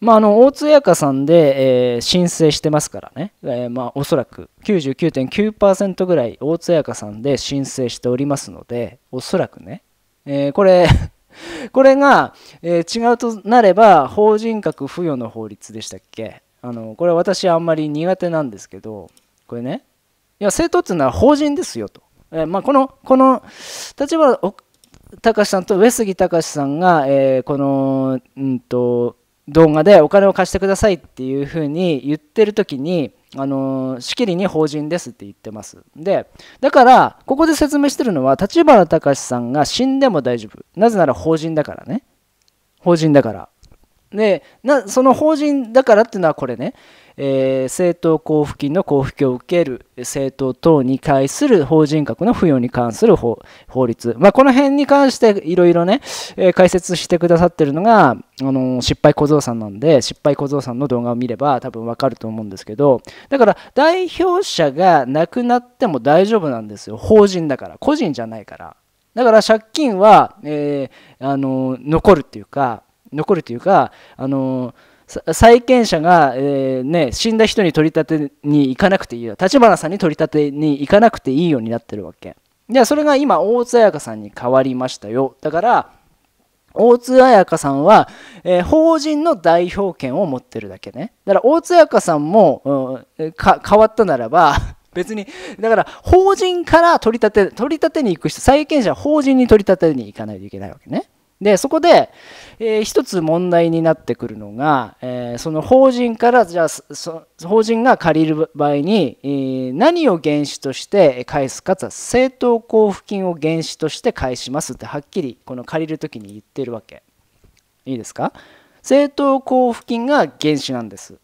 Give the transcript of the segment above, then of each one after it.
まあ、あの大津彩香さんで、えー、申請してますからね、えー、まあ、おそらく99.9%ぐらい大津彩香さんで申請しておりますので、おそらくね、えー、これ これが、え違うとなれば、法人格付与の法律でしたっけあのこれ私あんまり苦手なんですけど、これね、いや、政党っていうのは法人ですよと。えまあ、この、この、立花隆さんと上杉隆さんが、えこの、うんと、動画でお金を貸してくださいっていうふうに言ってる時にあのしきりに法人ですって言ってますでだからここで説明してるのは立花隆さんが死んでも大丈夫なぜなら法人だからね法人だからでなその法人だからっていうのはこれね、えー、政党交付金の交付金を受ける政党等に対する法人格の付与に関する法律、まあ、この辺に関していろいろね、えー、解説してくださってるのが、あのー、失敗小僧さんなんで失敗小僧さんの動画を見れば多分わかると思うんですけどだから代表者が亡くなっても大丈夫なんですよ法人だから個人じゃないからだから借金は、えあの残るっていうか残るというか、あの債権者が、えー、ね、死んだ人に取り立てに行かなくていいよ立花さんに取り立てに行かなくていいようになってるわけじゃあそれが今大津彩香さんに変わりましたよだから大津彩香さんは、えー、法人の代表権を持ってるだけねだから大津彩香さんも、うん、変わったならば 別にだから法人から取り立て取り立てに行く人債権者は法人に取り立てに行かないといけないわけねでそこで、えー、一つ問題になってくるのが、えー、その法人からじゃあ法人が借りる場合に、えー、何を原資として返すかつは正当交付金を原資として返しますってはっきりこの借りる時に言ってるわけいいですか正当交付金が原資なんです。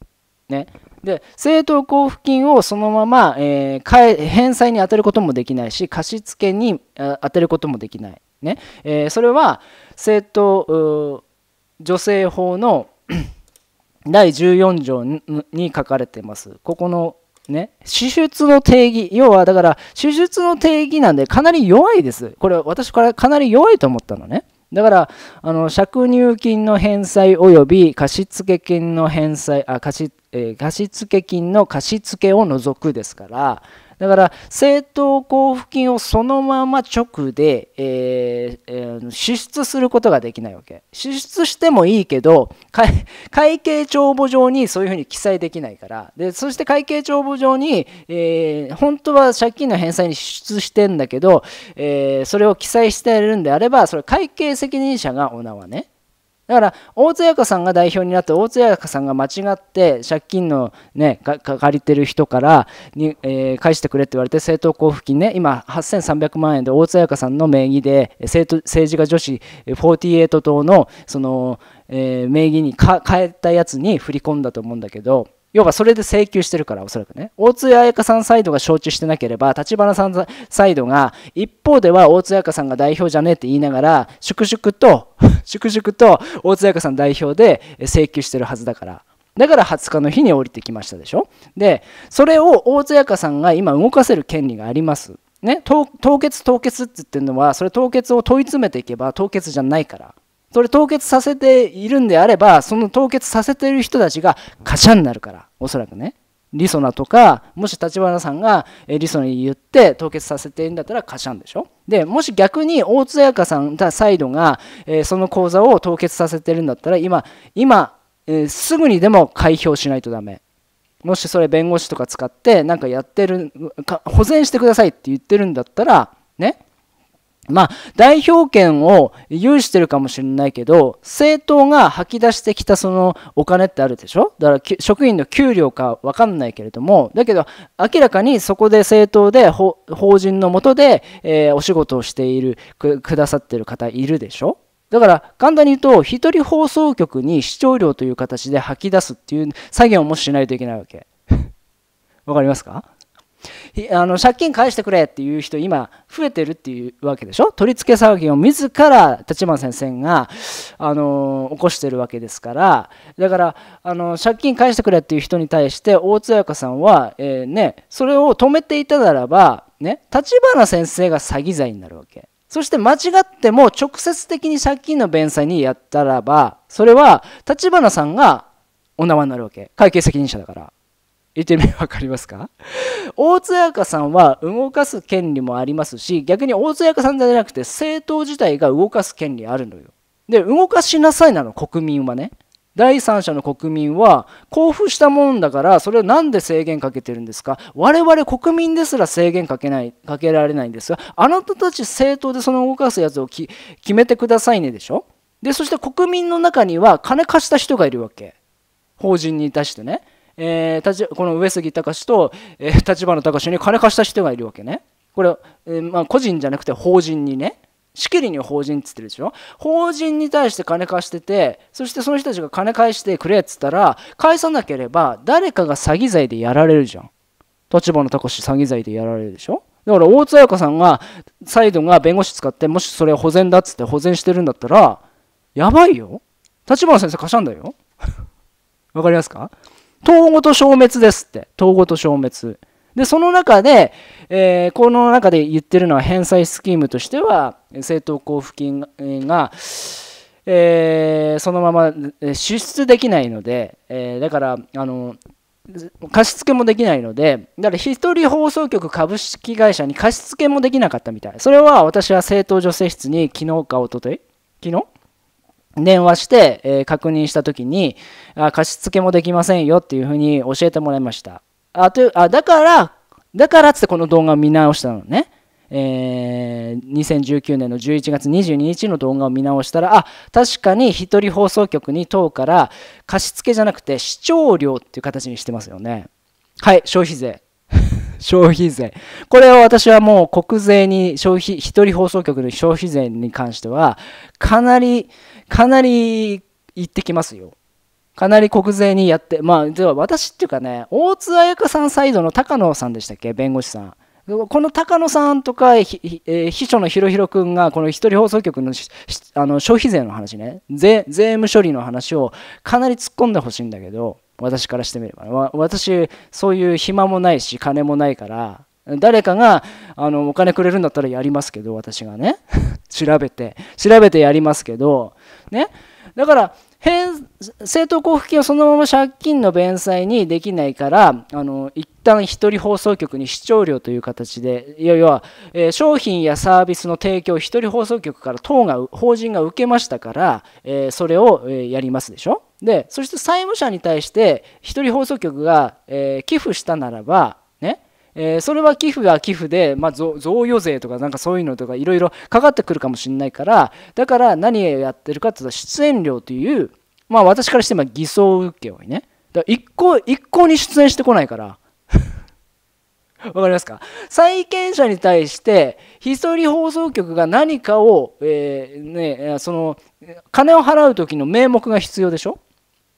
ね、で正当交付金をそのまま、え返返済に充てることもできないし貸付に充てることもできないねえー、それは政党女性法の 第14条に書かれてます。ここのね、手術の定義、要はだから手術の定義なんでかなり弱いです。これ私からかなり弱いと思ったのね。だから、あの借入金の返済及び貸付金の返済、あ貸えー、貸付金の貸付を除くですから、だから政党交付金をそのまま直で、えー、支出することができないわけ支出してもいいけど会計帳簿上にそういうふうに記載できないからでそして会計帳簿上に、えー、本当は借金の返済に支出してんだけど、えー、それを記載してるんであればそれ会計責任者がオナはねだから、大津彩香さんが代表になって、大津彩香さんが間違って、借金のね、借りてる人からに、えー、返してくれって言われて、政党交付金ね、今、8300万円で大津彩香さんの名義で、政政治家女子48党の、その、えー、名義に変えたやつに振り込んだと思うんだけど、要はそれで請求してるから、おそらくね。大津彩香さんサイドが承知してなければ、立花さんサイドが、一方では大津彩香さんが代表じゃねえって言いながら、粛々と、粛々と大津彩香さん代表で請求してるはずだから。だから20日の日に降りてきましたでしょ。で、それを大津彩香さんが今動かせる権利があります。ね、凍結凍結って言ってるのは、それ凍結を問い詰めていけば凍結じゃないから。それ凍結させているんであればその凍結させている人たちがカシャになるからおそらくねリソナとかもし立花さんがリソナに言って凍結させているんだったらカシャンでしょでもし逆に大津彩香さんサイドが、えー、その口座を凍結させてるんだったら今今、えー、すぐにでも開票しないとダメもしそれ弁護士とか使ってなんかやってる保全してくださいって言ってるんだったらねまあ、代表権を有してるかもしれないけど、政党が吐き出してきたそのお金ってあるでしょだから、職員の給料か分かんないけれども、だけど、明らかにそこで政党で法人の下で、えー、お仕事をしているく、くださってる方いるでしょだから簡単に言うと一人放送局に視聴料という形で吐き出すっていう作業もしないといけないわけ。わかりますかあの借金返してくれっていう人今増えてるっていうわけでしょ取り付け騒ぎを自ら立花先生があの起こしてるわけですからだからあの借金返してくれっていう人に対して大津彩香さんは、えね、それを止めていたならばね立花先生が詐欺罪になるわけ。そして間違っても直接的に借金の弁済にやったらばそれは立花さんがお縄になるわけ会計責任者だから言てみ分かりますか大津彩香さんは動かす権利もありますし逆に大津彩香さんじゃなくて政党自体が動かす権利あるのよ。で動かしなさいなの国民はね。第三者の国民は交付したもんだからそれを何で制限かけてるんですか我々国民ですら制限かけないかけられないんですがあなたたち政党でその動かすやつを決めてくださいねでしょでそして国民の中には金貸した人がいるわけ法人に対してねえー、この上杉隆と、えー、立花隆に金貸した人がいるわけね。これ、えー、まあ、個人じゃなくて法人にね。しきりに法人っつってるでしょ法人に対して金貸しててそしてその人たちが金返してくれっつったら返さなければ誰かが詐欺罪でやられるじゃん立花隆詐欺罪でやられるでしょだから大津彩香さんがサイドが弁護士使ってもしそれ保全だっつって保全してるんだったらやばいよ立花先生貸したんだよわかりますか統合と消滅ですって。統合と消滅。で、その中で、えー、この中で言ってるのは返済スキームとしては、政党交付金が、えー、そのまま支出できないので、えー、だからあの貸付もできないのでだから一人放送局株式会社に貸付もできなかったみたいそれは私は政党助成室に昨日か一昨日昨日電話して、え確認した時にあ貸し付けもできませんよっていうふうに教えてもらいましたあとあだからだからっつってこの動画を見直したのねえー、2019年の11月22日の動画を見直したらあ確かに一人放送局に等から貸し付けじゃなくて視聴料っていう形にしてますよねはい消費税 消費税これを私はもう国税に消費一人放送局の消費税に関してはかなりかなり行ってきますよ。かなり国税にやって、まあ、では私っていうかね、大津彩香さんサイドの高野さんでしたっけ、弁護士さん。この高野さんとか、えー、秘書のひろひろ君が、この一人放送局のあの消費税の話ね税、税務処理の話をかなり突っ込んでほしいんだけど、私からしてみれば、私、そういう暇もないし、金もないから、誰かがあのお金くれるんだったらやりますけど、私がね、調べて、調べてやりますけど、ね、だから返党交付金をそのまま借金の弁済にできないからあの一旦一人放送局に視聴料という形でいよいよえ商品やサービスの提供を一人放送局から党が法人が受けましたから、えー、それを、えー、やりますでしょでそして債務者に対して一人放送局が、え寄付したならばえー、それは寄付は寄付で、まあ、贈与税とかなんかそういうのとかいろいろかかってくるかもしれないからだから何をやってるかって言ったら出演料という、まあ、私からしても偽装請負ねだ一向一向に出演してこないから わかりますか債権者に対してひそり放送局が何かを、えー、ね、その金を払う時の名目が必要でしょ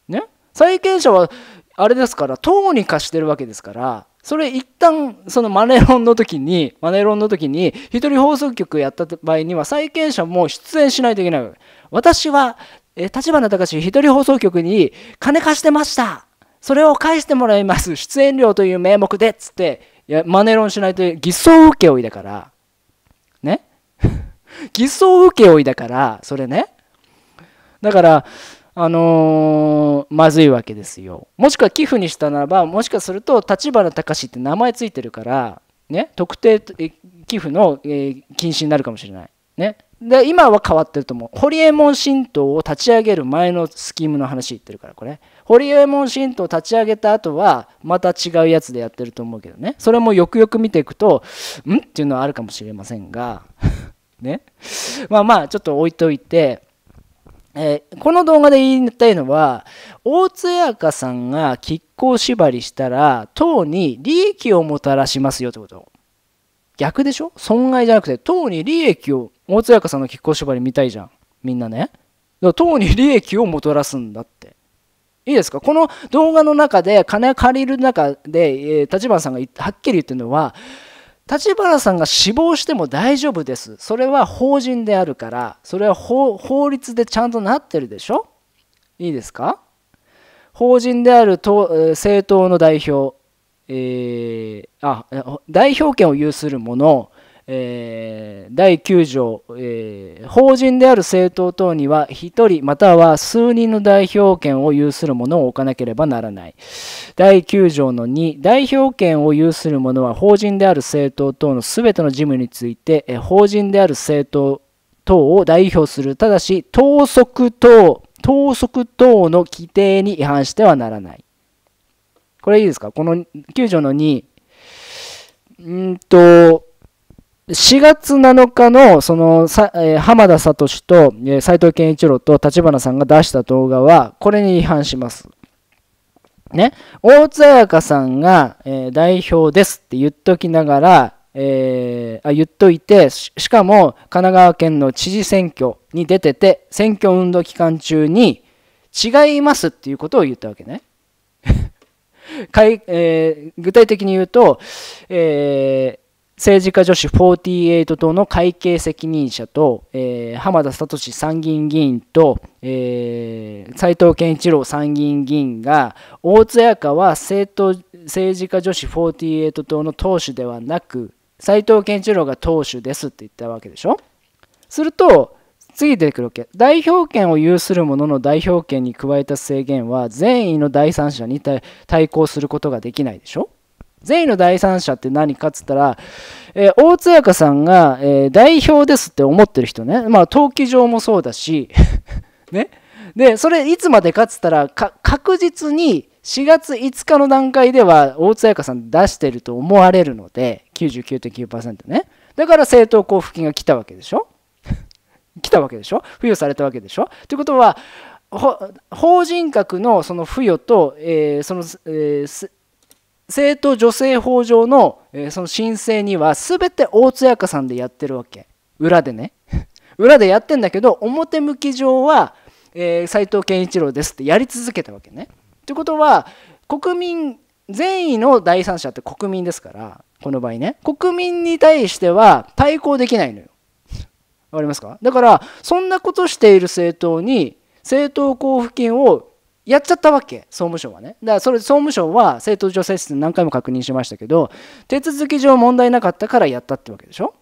ね債権者はあれですから党に貸してるわけですからそれ一旦そのマネロンの時にマネロンの時に一人放送局やった場合には債権者も出演しないといけない私は立花隆一人放送局に金貸してましたそれを返してもらいます出演料という名目でつっていやマネロンしないと偽装受け負だからね偽装受け負だからそれねだからあのー、まずいわけですよ。もしくは寄付にしたならば、もしかすると、立花隆って名前ついてるから、ね、特定寄付の、えー、禁止になるかもしれない。ね。で、今は変わってると思う。ホリエモン神道を立ち上げる前のスキームの話言ってるから、これ。ホリエモン神道を立ち上げた後は、また違うやつでやってると思うけどね。それもよくよく見ていくと、んっていうのはあるかもしれませんが、ね。まあまあ、ちょっと置いといて、えー、この動画で言いたいのは大津彩香さんが亀甲縛りしたら党に利益をもたらしますよってこと逆でしょ損害じゃなくて党に利益を大津彩香さんの亀甲縛り見たいじゃんみんなね党に利益をもたらすんだっていいですかこの動画の中で金借りる中で、えー、立花さんがはっきり言ってるのは立花さんが死亡しても大丈夫です。それは法人であるから、それは法律でちゃんとなってるでしょいいですか法人である党政党の代表、えー、あ代表権を有する者えー、第9条、えー、法人である政党等には1人または数人の代表権を有する者を置かなければならない。第9条の2、代表権を有する者は法人である政党等のすべての事務について、えー、法人である政党等を代表する、ただし、党則等、党則等の規定に違反してはならない。これいいですかこの9条の2、うんと、4月7日のそのえー、浜田聡と斎、えー、藤健一郎と立花さんが出した動画はこれに違反します。ね、大津彩香さんが、えー、代表ですって言っときながら、えー、あ言っといてしかも神奈川県の知事選挙に出てて選挙運動期間中に違いますっていうことを言ったわけね。かいえー、具体的に言うと、えー政治家女子48党の会計責任者と、えー、浜田聡参議院議員と、えー、斉藤健一郎参議院議員が大津彩香は政党政治家女子48党の党首ではなく斉藤健一郎が党首ですって言ったわけでしょすると次出てくるわけ代表権を有する者の代表権に加えた制限は善意の第三者に対抗することができないでしょ善意の第三者って何かっつったら、えー、大津かさんが、えー、代表ですって思ってる人ね、まあ、登記上もそうだし ね、で、それいつまでかっつったら、確実に4月5日の段階では大津彩さん出してると思われるので、99.9%ね。だから政党交付金が来たわけでしょ 来たわけでしょ付与されたわけでしょということは、法人格のその付与と、えー、その、えー政党女性法上の、えー、その申請には全て大津香さんでやってるわけ裏でね 裏でやってんだけど表向き上は斎、えー、藤健一郎ですってやり続けたわけね。ってことは国民善意の第三者って国民ですからこの場合ね国民に対しては対抗できないのよ。わかりますかだからそんなことしている政党に政党交付金をやっちゃったわけ総務省はねだからそれ総務省は政党助成室何回も確認しましたけど手続き上問題なかったからやったってわけでしょ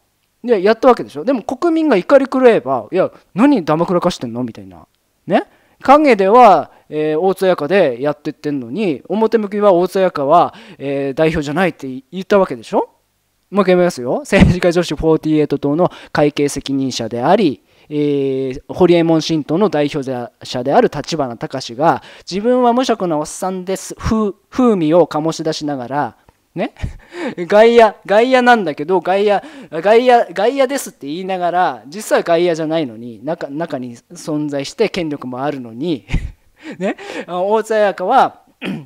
でやったわけでしょでも国民が怒り狂えばいや何だまくらかしてんのみたいなね影では、えー、大津やかでやってってんのに表向きは大津やかは、えー、代表じゃないって言ったわけでしょもう一回言いますよ政治家女子48党の会計責任者でありえー、ホリエモン神道の代表者である立花隆が自分は無職のおっさんです風風味を醸し出しながらね、外野外野なんだけど外野外野外野ですって言いながら実は外野じゃないのに中中に存在して権力もあるのに ね、大津彩香は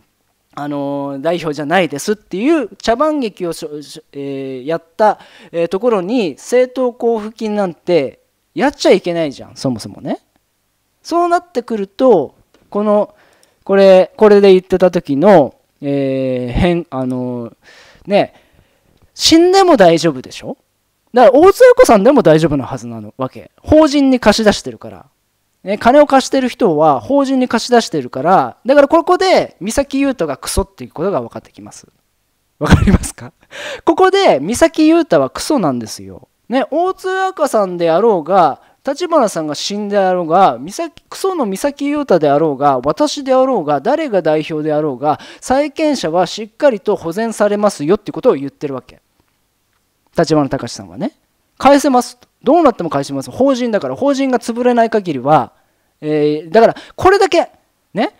あの代表じゃないですっていう茶番劇を、えー、やった、えー、ところに政党交付金なんてやっちゃいけないじゃんそもそもねそうなってくるとこのこれこれで言ってた時のえー、変あのー、ね死んでも大丈夫でしょだから大津子さんでも大丈夫なはずなのわけ法人に貸し出してるからね、金を貸してる人は法人に貸し出してるからだからここで三崎優太がクソっていうことが分かってきます分かりますかここで三崎優太はクソなんですよね、大津若さんであろうが立花さんが死んであろうがソの美咲雄太であろうが私であろうが誰が代表であろうが債権者はしっかりと保全されますよってことを言ってるわけ立花隆さんはね返せますどうなっても返します法人だから法人が潰れない限りは、えー、だからこれだけね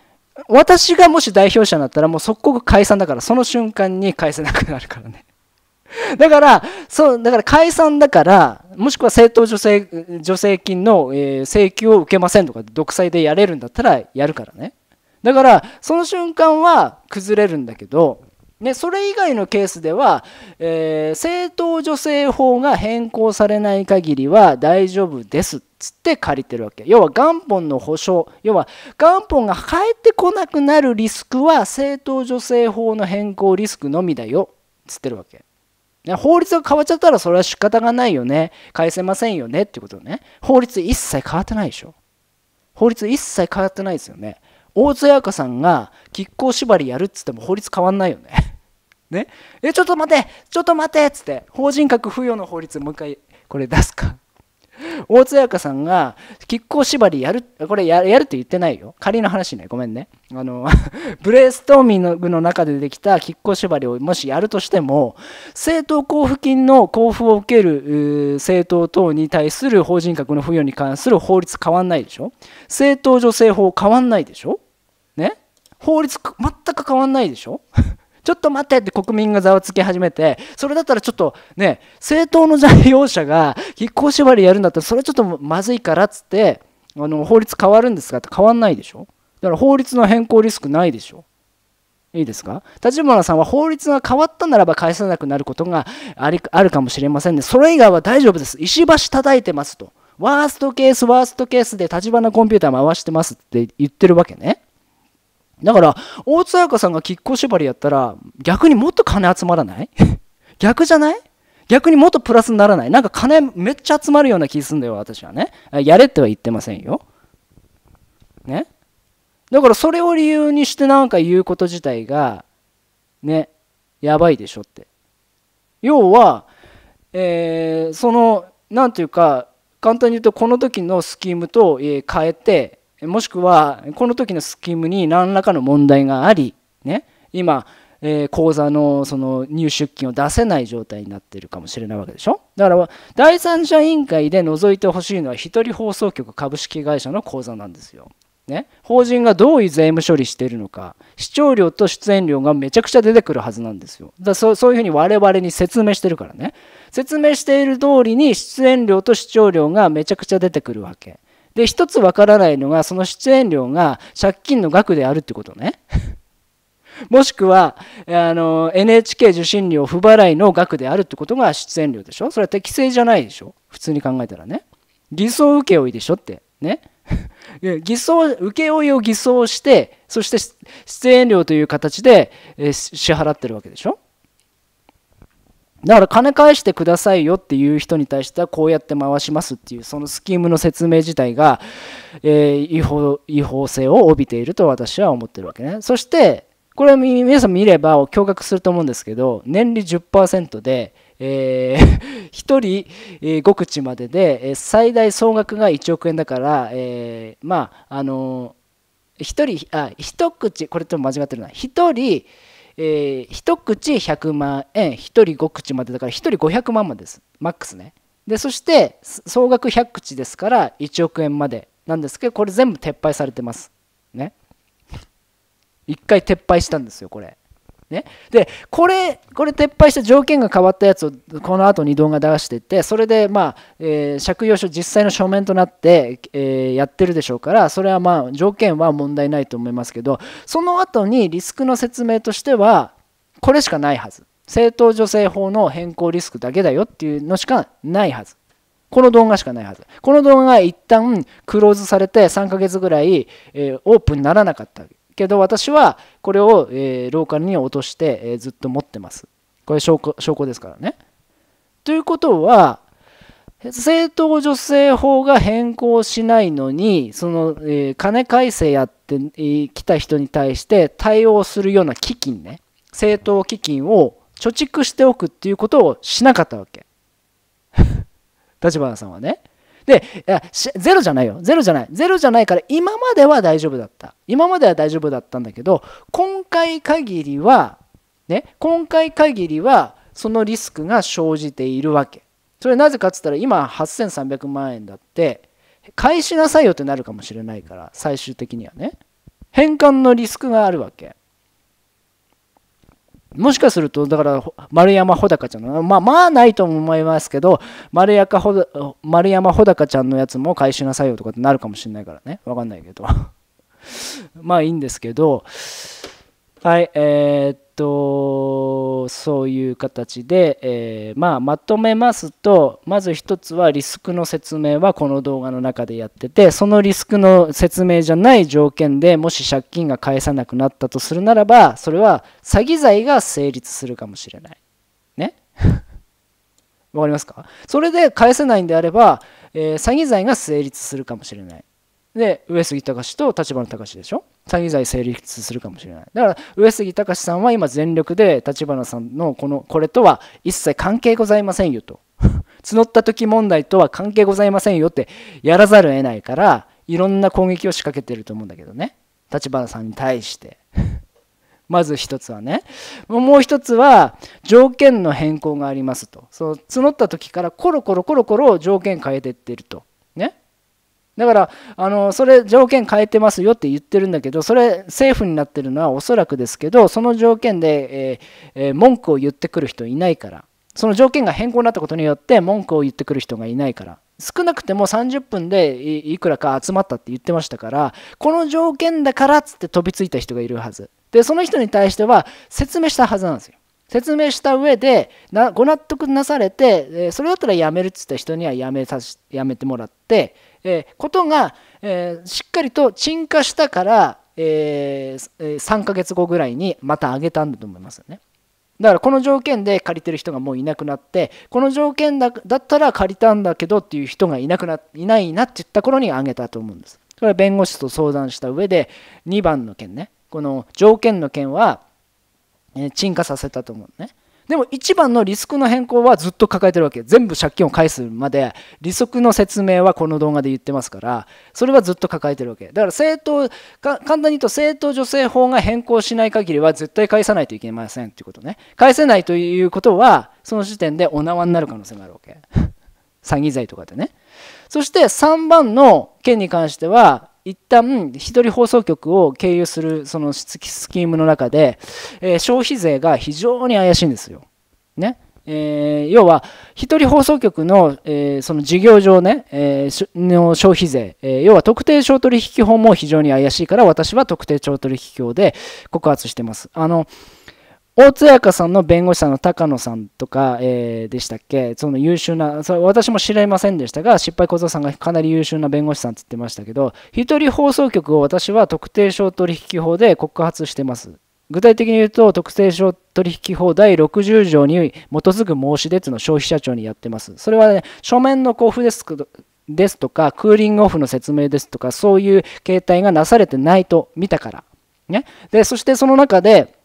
私がもし代表者になったらもう即刻解散だからその瞬間に返せなくなるからね だから、そう、だから解散だから、もしくは政党助成助成金の、えー、請求を受けませんとか、独裁でやれるんだったらやるからね。だから、その瞬間は崩れるんだけど、ね、それ以外のケースでは、えー、政党助成法が変更されない限りは大丈夫ですっつって借りてるわけ要は元本の保証要は元本が返ってこなくなるリスクは政党助成法の変更リスクのみだよっつってるわけ法律が変わっちゃったらそれは仕方がないよね。返せませんよねってことね。法律一切変わってないでしょ。法律一切変わってないですよね。大津彩香さんが亀甲縛りやるっつっても法律変わんないよね。ね。え、ちょっと待てちょっと待てっつって、法人格付与の法律もう一回これ出すか。大津彩香さんが、亀甲縛りやる、これやるって言ってないよ。仮の話ね、ごめんね。あの、ブレーストーミングの中でできた亀甲縛りをもしやるとしても、政党交付金の交付を受ける政党等に対する法人格の付与に関する法律変わんないでしょ政党助成法変わんないでしょね法律全く変わんないでしょちょっと待ってって国民がざわつき始めて、それだったらちょっとね、政党の代用者が引越し縛りやるんだったら、それちょっとまずいからっつって、あの法律変わるんですかって変わんないでしょ。だから法律の変更リスクないでしょ。いいですか立花さんは法律が変わったならば返さなくなることがありあるかもしれませんね。それ以外は大丈夫です。石橋叩いてますと。ワーストケース、ワーストケースで立花コンピューター回してますって言ってるわけね。だから、大津彩香さんがきっこ縛りやったら、逆にもっと金集まらない 逆じゃない逆にもっとプラスにならないなんか金めっちゃ集まるような気すんだよ、私はね。やれっては言ってませんよ。ね。だからそれを理由にしてなんか言うこと自体が、ね、やばいでしょって。要は、えー、その、なんていうか、簡単に言うと、この時のスキームと、えー、変えて、もしくはこの時のスキームに何らかの問題があり、ね、今、えー、口座のその入出金を出せない状態になっているかもしれないわけでしょだから第三者委員会で覗いてほしいのは一人放送局株式会社の口座なんですよ。ね、法人がどういう税務処理しているのか視聴料と出演料がめちゃくちゃ出てくるはずなんですよだそそういうふうに我々に説明してるからね説明している通りに出演料と視聴料がめちゃくちゃ出てくるわけで一つわからないのがその出演料が借金の額であるってことね もしくはあの NHK 受信料不払いの額であるってことが出演料でしょそれは適正じゃないでしょ普通に考えたらね偽装請負でしょってね 偽装請負を偽装してそして出演料という形で支払ってるわけでしょだから金返してくださいよっていう人に対してはこうやって回しますっていうそのスキームの説明自体が、えー、違法違法性を帯びていると私は思ってるわけねそしてこれ皆さん見れば驚愕すると思うんですけど年利10%で、えー、1 人、え5口までで、え最大総額が1億円だから、えー、まああのー、1人あ1口これと間違ってるな1人えー、1口100万円、1人5口までだから、1人500万までです、マックスね。で、そして、総額100口ですから、1億円までなんですけど、これ全部撤廃されてます。ね。一回撤廃したんですよ、これ。ね、でこれこれ撤廃した条件が変わったやつをこの後に動画出していってそれでまあ、えー、借用書実際の書面となって、えー、やってるでしょうからそれはまあ条件は問題ないと思いますけどその後にリスクの説明としてはこれしかないはず政党助成法の変更リスクだけだよっていうのしかないはずこの動画しかないはず。この動画が一旦クローズされて3ヶ月ぐらい、えー、オープンにならなかったけど私はこれを、えー、ローカルに落として、えー、ずっと持ってますこれ証拠証拠ですからねということは政党助成法が変更しないのにその、えー、金改正やって、えー、きた人に対して対応するような基金ね政党基金を貯蓄しておくっていうことをしなかったわけ 立花さんはねで、いやゼロじゃないよ。ゼロじゃない。ゼロじゃないから、今までは大丈夫だった。今までは大丈夫だったんだけど、今回限りは、ね、今回限りは、そのリスクが生じているわけ。それなぜかって言ったら、今8300万円だって、返しなさいよってなるかもしれないから、最終的にはね。返還のリスクがあるわけ。もしかすると、だから丸山穂高ちゃんの、まあまあないと思いますけど、丸山穂高ちゃんのやつも返しなさいよとかってなるかもしれないからね、わかんないけど。まあいいんですけど、はい、えー、っと、そういう形で、えー、まあ、まとめますと、まず一つはリスクの説明はこの動画の中でやってて、そのリスクの説明じゃない条件でもし借金が返さなくなったとするならば、それは詐欺罪が成立するかもしれない。ね わかりますかそれで返せないんであれば、えー、詐欺罪が成立するかもしれない。で、上杉隆と立花隆でしょ詐欺罪成立するかもしれない。だから、上杉隆さんは今全力で、立花さんのこの、これとは一切関係ございませんよと。募った時問題とは関係ございませんよってやらざるを得ないから、いろんな攻撃を仕掛けてると思うんだけどね。立花さんに対して。まず一つはね。もう一つは、条件の変更がありますと。その募った時からコロコロコロコロ条件変えてってると。だから、あの、それ条件変えてますよって言ってるんだけど、それ政府になってるのはおそらくですけど、その条件で、えーえー、文句を言ってくる人いないから、その条件が変更になったことによって文句を言ってくる人がいないから、少なくても30分でいくらか集まったって言ってましたから、この条件だからっつって飛びついた人がいるはず。で、その人に対しては説明したはずなんですよ。説明した上でなご納得なされて、えそれだったらやめるって言った人にはやめさしやめてもらってえことが、えしっかりと沈下したから、え3ヶ月後ぐらいにまた上げたんだと思いますよね。だからこの条件で借りてる人がもういなくなってこの条件だったら借りたんだけどっていう人がいなくないないなって言った頃に上げたと思うんです。それは弁護士と相談した上で2番の件ねこの条件の件は沈下させたと思うね。でも一番の利息の変更はずっと抱えてるわけ全部借金を返すまで利息の説明はこの動画で言ってますからそれはずっと抱えてるわけだから政党簡単に言うと政党助成法が変更しない限りは絶対返さないといけませんっていうことね返せないということはその時点でお縄になる可能性があるわけ 詐欺罪とかでねそして3番の件に関しては一旦一人放送局を経由するそのスキームの中で、えー、消費税が非常に怪しいんですよ。ね。えー、要は、一人放送局の,、えー、その事業上ね、えー、の消費税、え要は特定商取引法も非常に怪しいから、私は特定商取引法で告発してます。あの、大津彩香さんの弁護士さんの高野さんとか、えー、でしたっけ、その優秀な、それ私も知りませんでしたが、失敗小僧さんがかなり優秀な弁護士さんって言ってましたけど、一人放送局を私は特定商取引法で告発してます。具体的に言うと、特定商取引法第60条に基づく申し出というのを消費者庁にやってます。それはね、書面の交付ですですとか、クーリングオフの説明ですとか、そういう形態がなされてないと見たから。ね、でそしてその中で、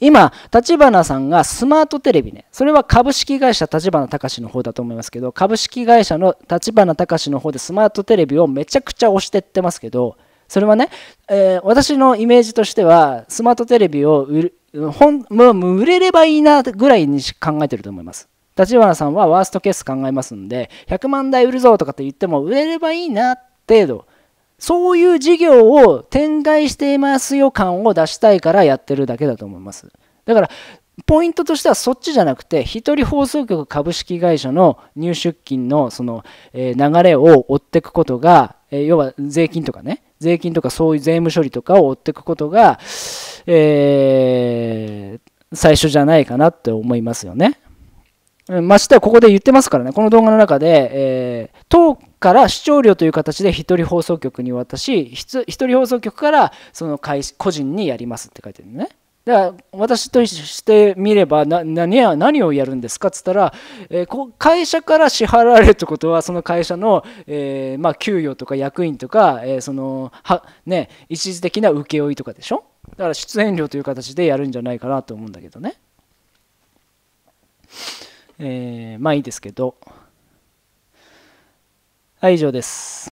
今、立花さんがスマートテレビね、それは株式会社立花隆の方だと思いますけど、株式会社の立花隆の方でスマートテレビをめちゃくちゃ押してってますけど、それはね、えー、私のイメージとしては、スマートテレビを売る、本もう売れればいいなぐらいに考えてると思います。立花さんはワーストケース考えますんで、100万台売るぞとかって言っても、売れればいいな程度そういう事業を展開していますよ感を出したいからやってるだけだと思います。だからポイントとしてはそっちじゃなくて一人放送局株式会社の入出金のその流れを追っていくことが要は税金とかね税金とかそういう税務処理とかを追っていくことがえ最初じゃないかなって思いますよね。ましてはここで言ってますからね、この動画の中で、えー、党から視聴料という形で一人放送局に渡し、一人放送局からその会個人にやりますって書いてるね。だから私としてみれば何や何をやるんですかって言ったら、えー、会社から支払われるってことはその会社の、えー、まあ、給与とか役員とか、えー、そのは、ね、一時的な請負とかでしょだから出演料という形でやるんじゃないかなと思うんだけどね。えー、まあいいですけど。はい、以上です。